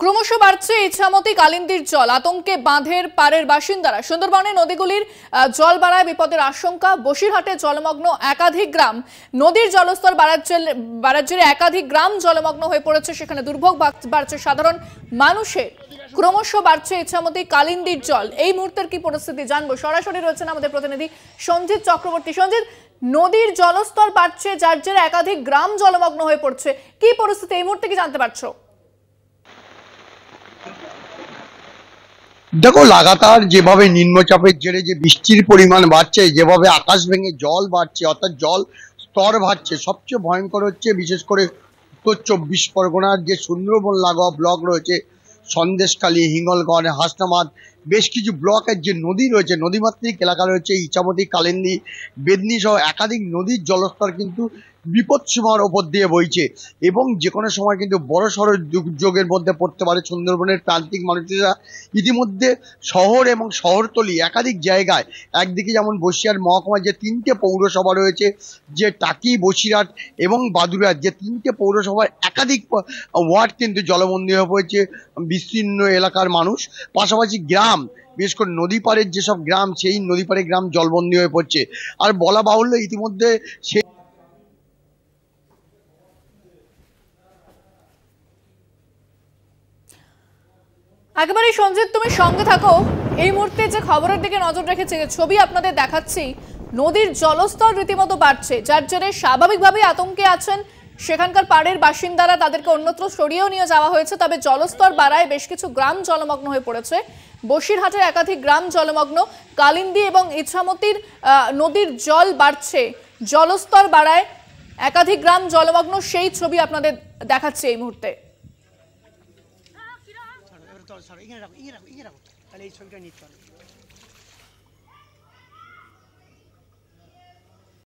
ক্রমশ বাড়ছে ইছামতি কালিন্দির জল আতঙ্কে বাঁধের পাড়ের বাসিন্দারা সুন্দরবনে নদীগুলির জল বাড়ায় বিপদের আশঙ্কা বসিরহাটে জলমগ্ন একাধিক গ্রাম নদীর জলস্তর বাড়ার জেরে একাধিক গ্রাম জলমগ্ন হয়ে পড়েছে সেখানে দুর্ভোগ বাড়ছে সাধারণ মানুষের ক্রমশ বাড়ছে ইছামতি কালিন্দির জল এই মুহূর্তের কি পরিস্থিতি জানবো সরাসরি রয়েছেন আমাদের প্রতিনিধি সঞ্জিত চক্রবর্তী সঞ্জিত নদীর জলস্তর বাড়ছে যার জেরে একাধিক গ্রাম জলমগ্ন হয়ে পড়ছে কি পরিস্থিতি এই মুহূর্তে কি জানতে পারছো দেখো লাগাতার যেভাবে নিম্নচাপের জেরে যে বৃষ্টির পরিমাণ বাড়ছে যেভাবে আকাশ ভেঙে জল বাড়ছে অর্থাৎ জল স্তর বাড়ছে সবচেয়ে ভয়ঙ্কর হচ্ছে বিশেষ করে উত্তর চব্বিশ পরগনার যে সুন্দরবন লাগোয়া ব্লক রয়েছে সন্দেশখালী হিঙ্গলগড় হাসনাবাদ বেশ কিছু ব্লকের যে নদী রয়েছে নদীমাতৃক এলাকা রয়েছে ইচ্ছামতি কালেন্দি বেদনি সহ একাধিক নদীর জলস্তর কিন্তু সীমার ওপর দিয়ে বইছে এবং যে কোনো সময় কিন্তু বড় সড়ো দুর্যোগের মধ্যে পড়তে পারে সুন্দরবনের প্রান্তিক মানুষেরা ইতিমধ্যে শহর এবং শহরতলি একাধিক জায়গায় একদিকে যেমন বসিরহাট মহকুমার যে তিনটে পৌরসভা রয়েছে যে টাকি বসিরহাট এবং বাদুরহাট যে তিনটে পৌরসভার একাধিক ওয়ার্ড কিন্তু জলবন্দী হয়ে পড়েছে বিস্তীর্ণ এলাকার মানুষ পাশাপাশি গ্রাম গ্রাম বিশেষ করে নদী পাড়ের যেসব গ্রাম সেই নদী পাড়ের গ্রাম জলবন্দী হয়ে পড়ছে আর বলা বাহুল্য ইতিমধ্যে সে একেবারে সঞ্জিত তুমি সঙ্গে থাকো এই মুহূর্তে যে খবরের দিকে নজর রেখেছে ছবি আপনাদের দেখাচ্ছি নদীর জলস্তর রীতিমতো বাড়ছে যার জন্য স্বাভাবিকভাবেই আতঙ্কে আছেন সেখানকার পাড়ের বাসিন্দারা তাদেরকে অন্যত্র সরিয়েও নিয়ে যাওয়া হয়েছে তবে জলস্তর বাড়ায় বেশ কিছু গ্রাম জলমগ্ন হয়ে পড়েছে বসিরহাটের একাধিক গ্রাম জলমগ্ন কালিন্দি এবং ইছামতির নদীর জল বাড়ছে জলস্তর বাড়ায় একাধিক গ্রাম জলমগ্ন সেই ছবি আপনাদের দেখাচ্ছে এই মুহূর্তে এই ছবিটা